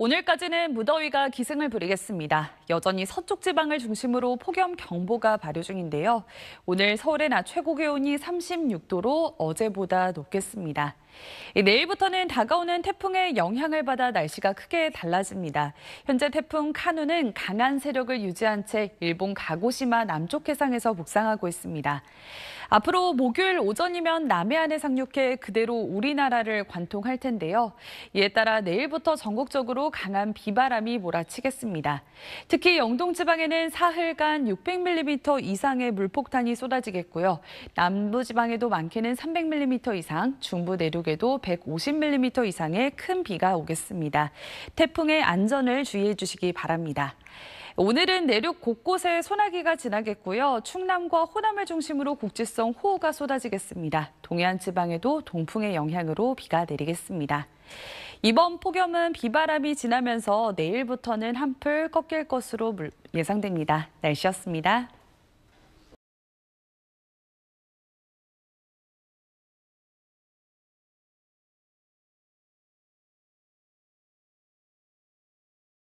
오늘까지는 무더위가 기승을 부리겠습니다. 여전히 서쪽 지방을 중심으로 폭염 경보가 발효 중인데요. 오늘 서울의 낮 최고 기온이 36도로 어제보다 높겠습니다. 내일부터는 다가오는 태풍의 영향을 받아 날씨가 크게 달라집니다. 현재 태풍 카누는 강한 세력을 유지한 채 일본 가고시마 남쪽 해상에서 북상하고 있습니다. 앞으로 목요일 오전이면 남해안에 상륙해 그대로 우리나라를 관통할 텐데요. 이에 따라 내일부터 전국적으로 강한 비바람이 몰아치겠습니다. 특히 영동 지방에는 사흘간 600mm 이상의 물폭탄이 쏟아지겠고요. 남부 지방에도 많게는 300mm 이상, 중부 내륙에 지역에도 150mm 이상의 큰 비가 오겠습니다. 태풍의 안전을 주의해 주시기 바랍니다. 오늘은 내륙 곳곳에 소나기가 지나겠고요. 충남과 호남을 중심으로 국지성 호우가 쏟아지겠습니다. 동해안 지방에도 동풍의 영향으로 비가 내리겠습니다. 이번 폭염은 비바람이 지나면서 내일부터는 한풀 꺾일 것으로 예상됩니다. 날씨였습니다.